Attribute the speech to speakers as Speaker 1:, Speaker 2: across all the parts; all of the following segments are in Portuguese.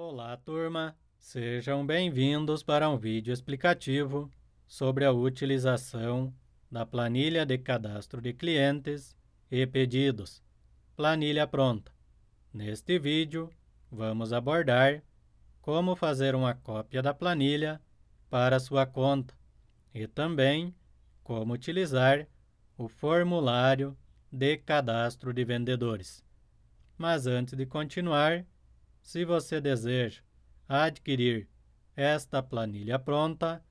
Speaker 1: Olá, turma! Sejam bem-vindos para um vídeo explicativo sobre a utilização da planilha de cadastro de clientes e pedidos, planilha pronta. Neste vídeo, vamos abordar como fazer uma cópia da planilha para sua conta e também como utilizar o formulário de cadastro de vendedores. Mas antes de continuar, se você deseja adquirir esta planilha pronta,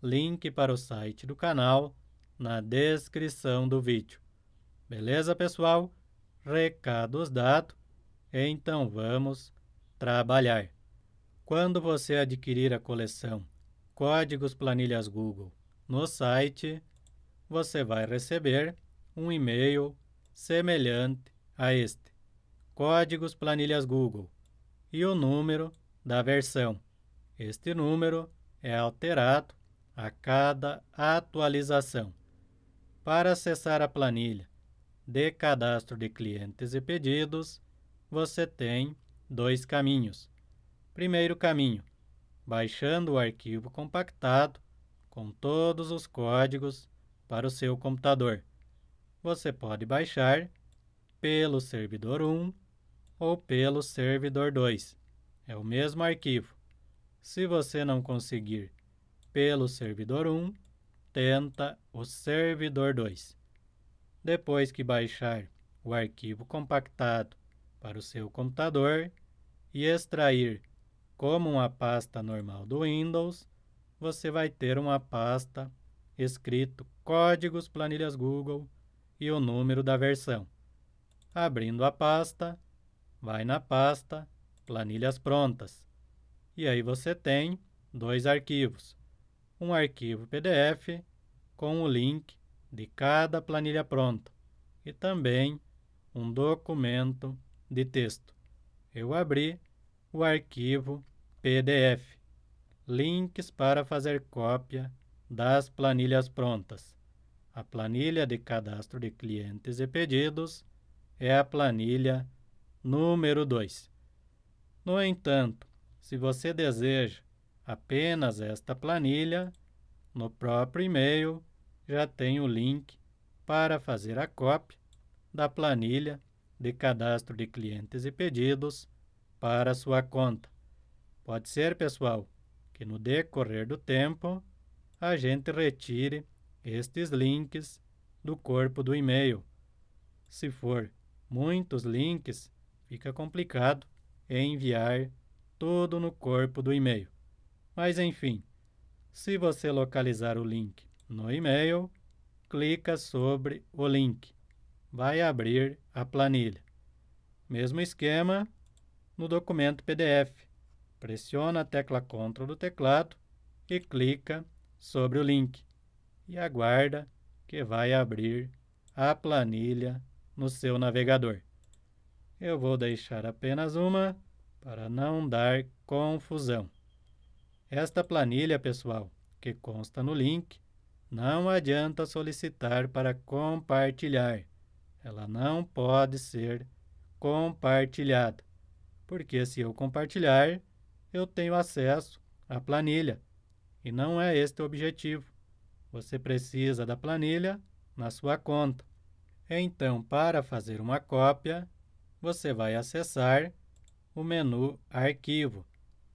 Speaker 1: link para o site do canal na descrição do vídeo. Beleza, pessoal? Recados dados, então vamos trabalhar. Quando você adquirir a coleção Códigos Planilhas Google no site, você vai receber um e-mail semelhante a este. Códigos Planilhas Google e o número da versão. Este número é alterado a cada atualização. Para acessar a planilha de cadastro de clientes e pedidos, você tem dois caminhos. Primeiro caminho, baixando o arquivo compactado com todos os códigos para o seu computador. Você pode baixar pelo servidor 1 ou pelo servidor 2. É o mesmo arquivo. Se você não conseguir pelo servidor 1, tenta o servidor 2. Depois que baixar o arquivo compactado para o seu computador e extrair como uma pasta normal do Windows, você vai ter uma pasta escrito Códigos Planilhas Google e o número da versão. Abrindo a pasta, vai na pasta Planilhas Prontas. E aí você tem dois arquivos. Um arquivo PDF com o link de cada planilha pronta e também um documento de texto. Eu abri o arquivo PDF. Links para fazer cópia das planilhas prontas. A planilha de cadastro de clientes e pedidos é a planilha Número 2. No entanto, se você deseja apenas esta planilha, no próprio e-mail já tem o link para fazer a cópia da planilha de cadastro de clientes e pedidos para sua conta. Pode ser, pessoal, que no decorrer do tempo a gente retire estes links do corpo do e-mail. Se for muitos links, Fica complicado enviar tudo no corpo do e-mail. Mas enfim, se você localizar o link no e-mail, clica sobre o link. Vai abrir a planilha. Mesmo esquema no documento PDF. Pressiona a tecla Ctrl do teclado e clica sobre o link e aguarda que vai abrir a planilha no seu navegador. Eu vou deixar apenas uma para não dar confusão. Esta planilha, pessoal, que consta no link, não adianta solicitar para compartilhar. Ela não pode ser compartilhada, porque se eu compartilhar, eu tenho acesso à planilha e não é este o objetivo. Você precisa da planilha na sua conta. Então, para fazer uma cópia, você vai acessar o menu Arquivo,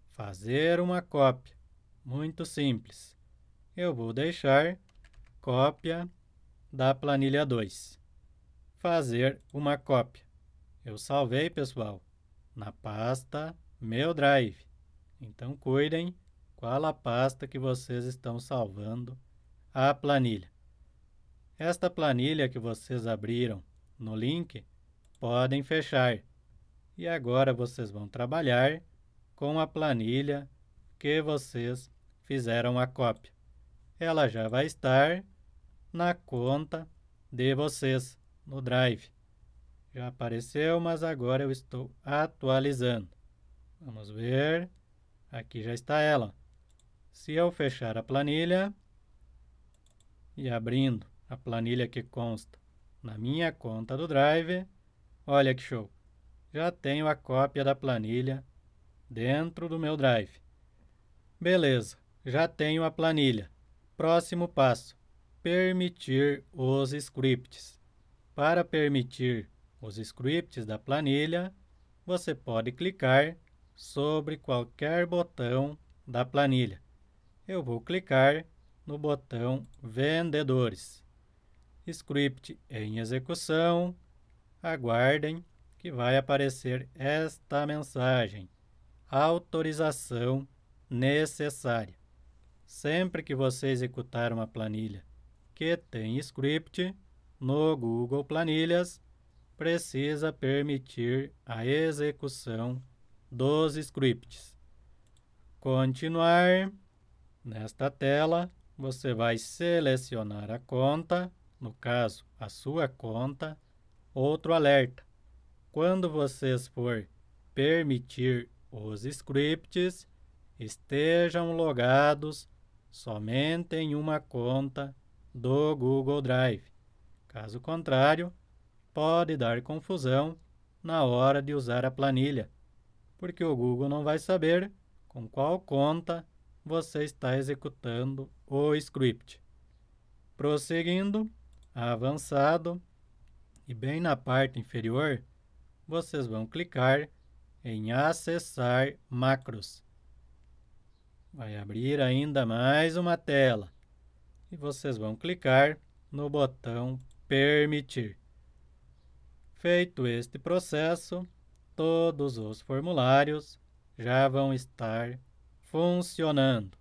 Speaker 1: Fazer uma cópia. Muito simples. Eu vou deixar cópia da planilha 2. Fazer uma cópia. Eu salvei, pessoal, na pasta Meu Drive. Então, cuidem qual a pasta que vocês estão salvando a planilha. Esta planilha que vocês abriram no link Podem fechar. E agora vocês vão trabalhar com a planilha que vocês fizeram a cópia. Ela já vai estar na conta de vocês no Drive. Já apareceu, mas agora eu estou atualizando. Vamos ver. Aqui já está ela. Se eu fechar a planilha e abrindo a planilha que consta na minha conta do Drive, Olha que show! Já tenho a cópia da planilha dentro do meu drive. Beleza, já tenho a planilha. Próximo passo: permitir os scripts. Para permitir os scripts da planilha, você pode clicar sobre qualquer botão da planilha. Eu vou clicar no botão Vendedores. Script em execução aguardem que vai aparecer esta mensagem: autorização necessária. Sempre que você executar uma planilha que tem script no Google Planilhas, precisa permitir a execução dos scripts. Continuar. Nesta tela, você vai selecionar a conta, no caso, a sua conta Outro alerta: quando vocês for permitir os scripts, estejam logados somente em uma conta do Google Drive. Caso contrário, pode dar confusão na hora de usar a planilha, porque o Google não vai saber com qual conta você está executando o script. Prosseguindo, avançado, e bem na parte inferior, vocês vão clicar em Acessar Macros. Vai abrir ainda mais uma tela e vocês vão clicar no botão Permitir. Feito este processo, todos os formulários já vão estar funcionando.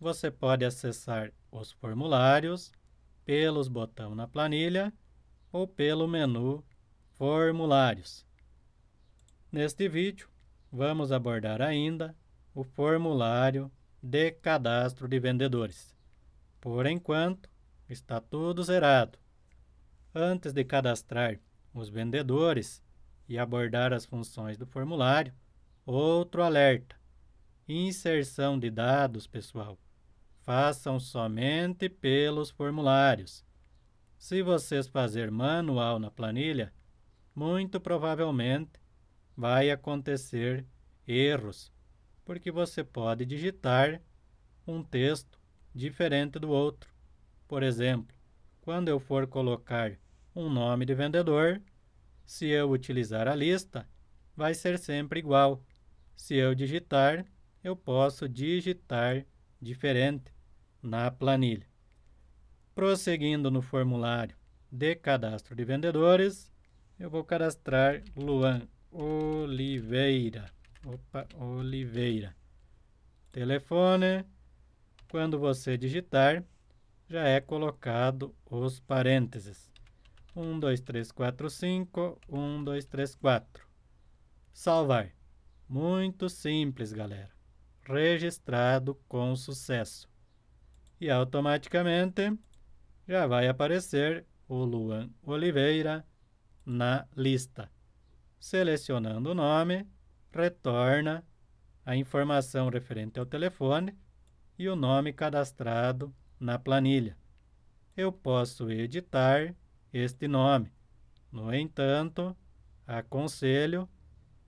Speaker 1: Você pode acessar os formulários pelos botão na planilha ou pelo menu Formulários. Neste vídeo, vamos abordar ainda o formulário de cadastro de vendedores. Por enquanto, está tudo zerado. Antes de cadastrar os vendedores e abordar as funções do formulário, outro alerta. Inserção de dados, pessoal. Façam somente pelos formulários se vocês fazer manual na planilha, muito provavelmente vai acontecer erros, porque você pode digitar um texto diferente do outro. Por exemplo, quando eu for colocar um nome de vendedor, se eu utilizar a lista, vai ser sempre igual. Se eu digitar, eu posso digitar diferente na planilha. Prosseguindo no formulário de cadastro de vendedores, eu vou cadastrar Luan Oliveira. Opa, Oliveira. Telefone. Quando você digitar, já é colocado os parênteses. 1, 2, 3, 4, 5, 1, 2, 3, 4. Salvar. Muito simples, galera. Registrado com sucesso. E automaticamente já vai aparecer o Luan Oliveira na lista. Selecionando o nome, retorna a informação referente ao telefone e o nome cadastrado na planilha. Eu posso editar este nome. No entanto, aconselho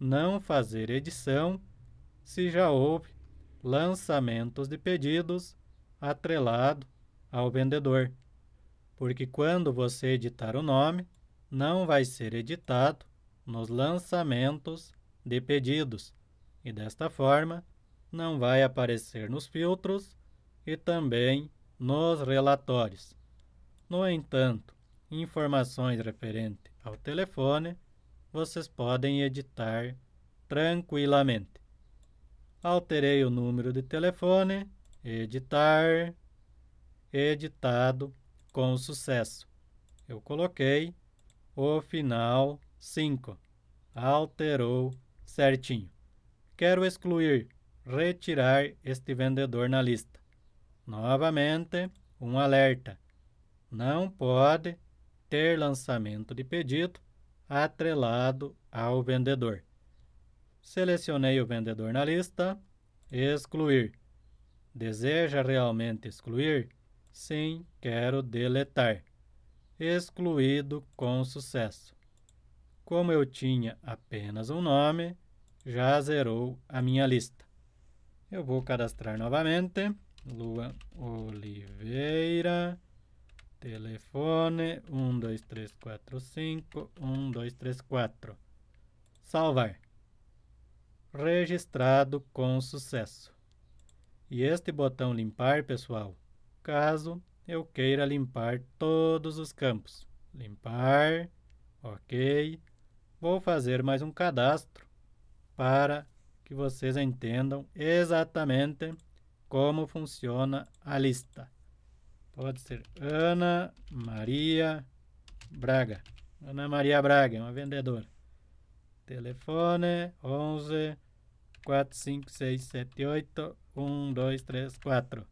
Speaker 1: não fazer edição se já houve lançamentos de pedidos atrelado ao vendedor porque quando você editar o nome, não vai ser editado nos lançamentos de pedidos e desta forma não vai aparecer nos filtros e também nos relatórios. No entanto, informações referentes ao telefone vocês podem editar tranquilamente. Alterei o número de telefone, editar, editado com sucesso. Eu coloquei o final 5. Alterou certinho. Quero excluir, retirar este vendedor na lista. Novamente, um alerta. Não pode ter lançamento de pedido atrelado ao vendedor. Selecionei o vendedor na lista, excluir. Deseja realmente excluir? Sim, quero deletar. Excluído com sucesso. Como eu tinha apenas um nome, já zerou a minha lista. Eu vou cadastrar novamente. Luan Oliveira. Telefone 12345 1234. Salvar. Registrado com sucesso. E este botão limpar, pessoal, caso eu queira limpar todos os campos. Limpar, ok. Vou fazer mais um cadastro para que vocês entendam exatamente como funciona a lista. Pode ser Ana Maria Braga. Ana Maria Braga, uma vendedora. Telefone 11 4567812344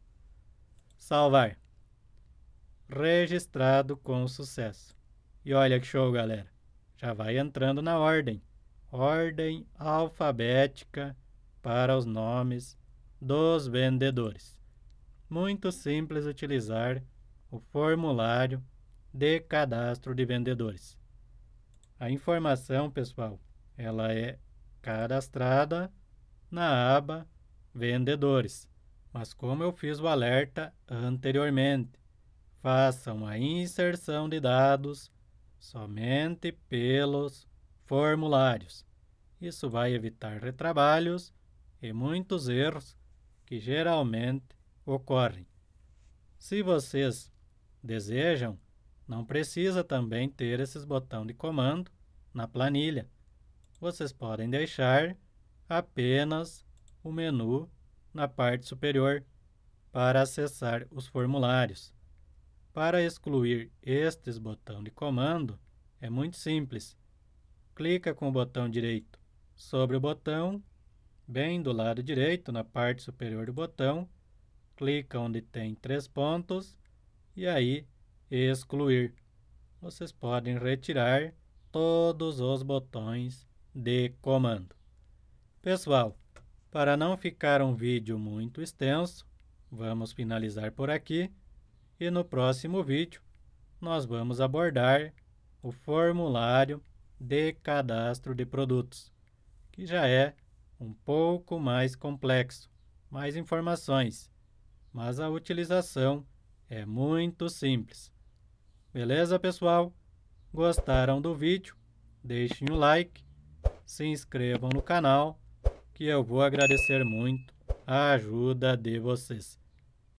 Speaker 1: salvar. Registrado com sucesso. E olha que show, galera. Já vai entrando na ordem. Ordem alfabética para os nomes dos vendedores. Muito simples utilizar o formulário de cadastro de vendedores. A informação, pessoal, ela é cadastrada na aba Vendedores mas como eu fiz o alerta anteriormente, façam a inserção de dados somente pelos formulários. Isso vai evitar retrabalhos e muitos erros que geralmente ocorrem. Se vocês desejam, não precisa também ter esses botão de comando na planilha. Vocês podem deixar apenas o menu na parte superior para acessar os formulários. Para excluir estes botão de comando, é muito simples. Clica com o botão direito sobre o botão, bem do lado direito, na parte superior do botão, clica onde tem três pontos e aí excluir. Vocês podem retirar todos os botões de comando. Pessoal, para não ficar um vídeo muito extenso, vamos finalizar por aqui e no próximo vídeo nós vamos abordar o formulário de cadastro de produtos, que já é um pouco mais complexo, mais informações, mas a utilização é muito simples. Beleza, pessoal? Gostaram do vídeo? Deixem o like, se inscrevam no canal que eu vou agradecer muito a ajuda de vocês.